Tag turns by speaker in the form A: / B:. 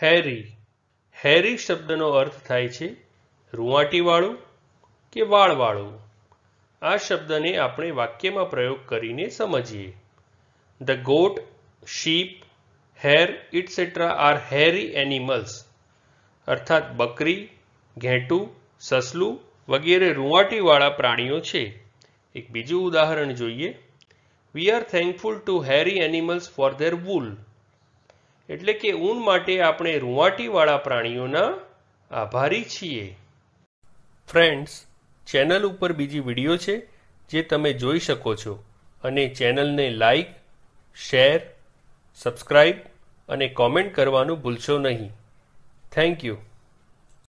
A: હેરી હેરી
B: શબ્દનો અર્થ થાય છે રૂવાટીવાળું કે વાળવાળું આ શબ્દને આપણે વાક્યમાં પ્રયોગ કરીને સમજીએ the goat sheep hair etcetera are hairy animals અર્થાત બકરી ઘેટું સસલું વગેરે રૂંવાટીવાળા પ્રાણીઓ છે એક બીજું ઉદાહરણ જોઈએ we are thankful to hairy animals for their wool એટલે કે ઊન માટે આપણે રૂંવાટીવાળા પ્રાણીઓના આભારી છીએ ફ્રેન્ડ્સ ચેનલ ઉપર બીજી વિડીયો છે જે તમે જોઈ શકો છો અને ચેનલને લાઈક શેર સબસ્ક્રાઈબ અને કોમેન્ટ કરવાનું ભૂલશો નહીં થેન્ક યુ